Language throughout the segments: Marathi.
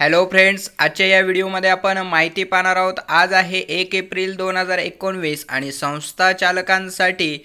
हॅलो फ्रेंड्स आजच्या या व्हिडिओमध्ये आपण माहिती पाहणार आहोत आज आहे एक एप्रिल दोन हजार एकोणवीस आणि संस्था चालकांसाठी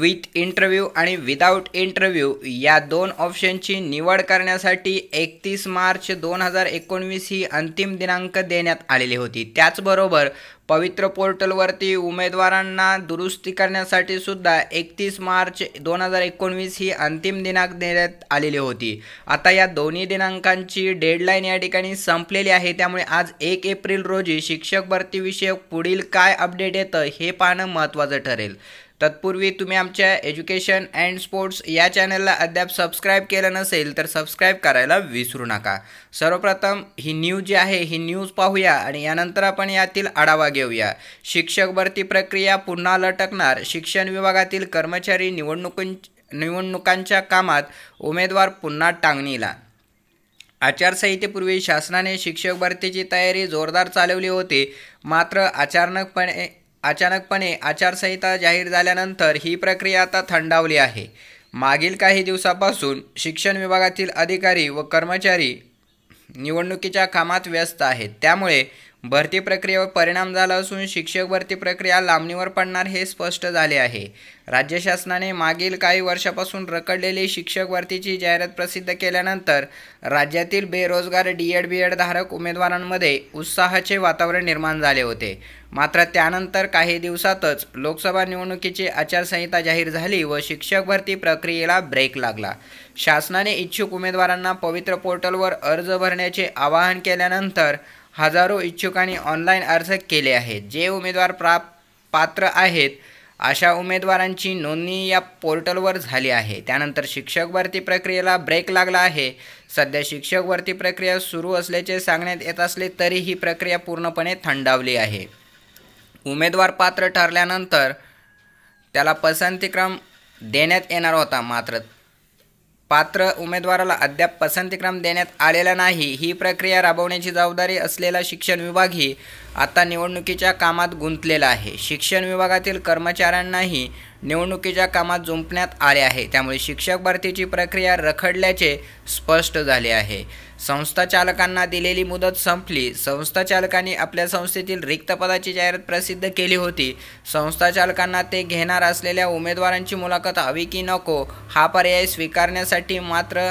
विथ इंटरव्ह्यू आणि विदाऊट इंटरव्ह्यू या दोन ऑप्शनची निवड करण्यासाठी एकतीस मार्च दोन हजार एकोणवीस ही अंतिम दिनांक देण्यात आलेली होती त्याचबरोबर पवित्र पोर्टलवरती उमेदवारांना दुरुस्ती करण्यासाठी सुद्धा एकतीस मार्च दोन हजार एकोणवीस ही अंतिम दिनांक देण्यात आलेली होती आता या दोन्ही दिनांकांची डेडलाईन या ठिकाणी संपलेली आहे त्यामुळे आज एक एप्रिल रोजी शिक्षक भरतीविषयक पुढील काय अपडेट येतं हे पाहणं महत्त्वाचं ठरेल तत्पूर्वी तुम्ही आमच्या एज्युकेशन अँड स्पोर्ट्स या चॅनलला अद्याप सबस्क्राईब केलं नसेल तर सबस्क्राईब करायला विसरू नका सर्वप्रथम ही न्यूज जी आहे ही न्यूज पाहूया आणि यानंतर आपण यातील आढावा घेऊया शिक्षक भरती प्रक्रिया पुन्हा लटकणार शिक्षण विभागातील कर्मचारी निवडणुकां निवडणुकांच्या कामात उमेदवार पुन्हा टांगणीला आचारसंहितेपूर्वी शासनाने शिक्षक भरतीची तयारी जोरदार चालवली होती मात्र अचानकपणे अचानकपणे आचारसंहिता जाहीर झाल्यानंतर ही प्रक्रिया आता थंडावली आहे मागील काही दिवसापासून शिक्षण विभागातील अधिकारी व कर्मचारी निवडणुकीच्या कामात व्यस्त आहेत त्यामुळे भरती प्रक्रियेवर परिणाम झाला असून शिक्षक भरती प्रक्रिया लांबणीवर पडणार हे स्पष्ट झाले आहे राज्य शासनाने मागील काही वर्षापासून रखडलेली शिक्षक भरतीची जाहिरात प्रसिद्ध केल्यानंतर राज्यातील बेरोजगार डी एड बी एड धारक उमेदवारांमध्ये उत्साहाचे वातावरण निर्माण झाले होते मात्र त्यानंतर काही दिवसातच लोकसभा निवडणुकीची आचारसंहिता जाहीर झाली व शिक्षक भरती प्रक्रियेला ब्रेक लागला शासनाने इच्छुक उमेदवारांना पवित्र पोर्टलवर अर्ज भरण्याचे आवाहन केल्यानंतर हजारो इच्छुकांनी ऑनलाईन अर्ज केले आहेत जे उमेदवार प्रा पात्र आहेत अशा उमेदवारांची नोंदणी या पोर्टलवर झाली आहे त्यानंतर शिक्षक भरती प्रक्रियेला ब्रेक लागला आहे सध्या शिक्षक भरती प्रक्रिया सुरू असल्याचे सांगण्यात येत असले तरी ही प्रक्रिया पूर्णपणे थंडावली आहे उमेदवार पात्र ठरल्यानंतर त्याला पसंतीक्रम देण्यात येणार होता मात्र पात्र उमेदवाराला अद्याप पसंतीक्रम देण्यात आलेला नाही ही प्रक्रिया राबवण्याची जबाबदारी असलेला शिक्षण विभाग ही आता निवडणुकीच्या कामात गुंतलेला आहे शिक्षण विभागातील कर्मचाऱ्यांनाही निवडणुकीच्या कामात जुंपण्यात आले आहे त्यामुळे शिक्षक भरतीची प्रक्रिया रखडल्याचे स्पष्ट झाले आहे संस्था चालकांना दिलेली मुदत संपली संस्था चालकांनी आपल्या संस्थेतील रिक्त पदाची जाहिरात प्रसिद्ध केली होती संस्था चालकांना ते घेणार असलेल्या उमेदवारांची मुलाखत हवी की नको हा पर्याय स्वीकारण्यासाठी मात्र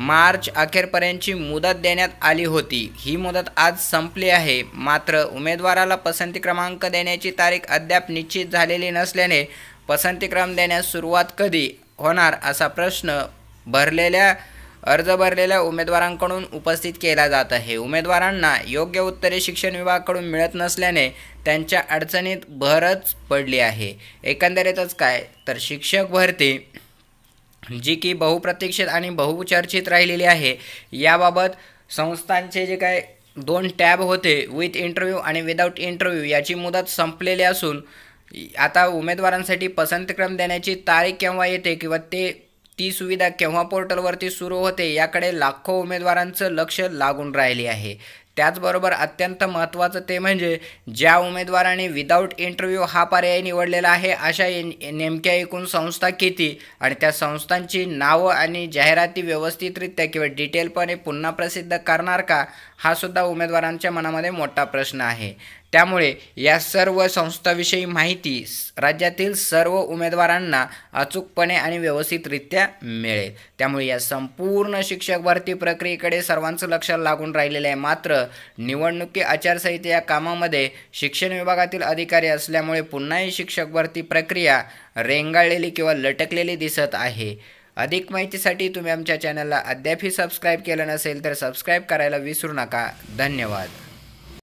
मार्च अखेरपर्यंतची मुदत देण्यात आली होती ही मुदत आज संपली आहे मात्र उमेदवाराला पसंती क्रमांक देण्याची तारीख अद्याप निश्चित झालेली नसल्याने पसंतीक्रम देण्यास सुरुवात कधी होणार असा प्रश्न भरलेल्या अर्ज भरलेल्या उमेदवारांकडून उपस्थित केला जात आहे उमेदवारांना योग्य उत्तरे शिक्षण विभागाकडून मिळत नसल्याने त्यांच्या अडचणीत भरच पडली आहे एकंदरीतच काय तर शिक्षक भरती जी की बहुप्रतीक्षित आणि बहुचर्चित राहिलेली आहे याबाबत संस्थांचे जे काय दोन टॅब होते विथ इंटरव्ह्यू आणि विदाऊट इंटरव्ह्यू याची मुदत संपलेली असून आता उमेदवारांसाठी पसंतक्रम देण्याची तारीख केव्हा येते किंवा ते ती सुविधा केव्हा पोर्टलवरती सुरू होते याकडे लाखो उमेदवारांचं लक्ष लागून राहिले आहे त्याचबरोबर अत्यंत महत्त्वाचं ते म्हणजे ज्या उमेदवाराने विदाऊट इंटरव्ह्यू हा पर्याय निवडलेला आहे अशा नेमक्या एकूण संस्था किती आणि त्या संस्थांची नावं आणि जाहिराती व्यवस्थितरित्या किंवा डिटेलपणे पुन्हा प्रसिद्ध करणार का हा सुद्धा उमेदवारांच्या मनामध्ये मोठा प्रश्न आहे त्यामुळे या सर्व संस्थाविषयी माहिती राज्यातील सर्व उमेदवारांना अचूकपणे आणि व्यवस्थितरित्या मिळेल त्यामुळे या संपूर्ण शिक्षक भरती प्रक्रियेकडे सर्वांचं लक्ष लागून राहिलेलं आहे मात्र निवडणुकी आचारसंहिता या कामामध्ये शिक्षण विभागातील अधिकारी असल्यामुळे पुन्हाही शिक्षक भरती प्रक्रिया रेंगाळलेली किंवा लटकलेली दिसत आहे अधिक माहितीसाठी तुम्ही आमच्या चॅनलला अद्यापही सबस्क्राईब केलं नसेल तर सबस्क्राईब करायला विसरू नका धन्यवाद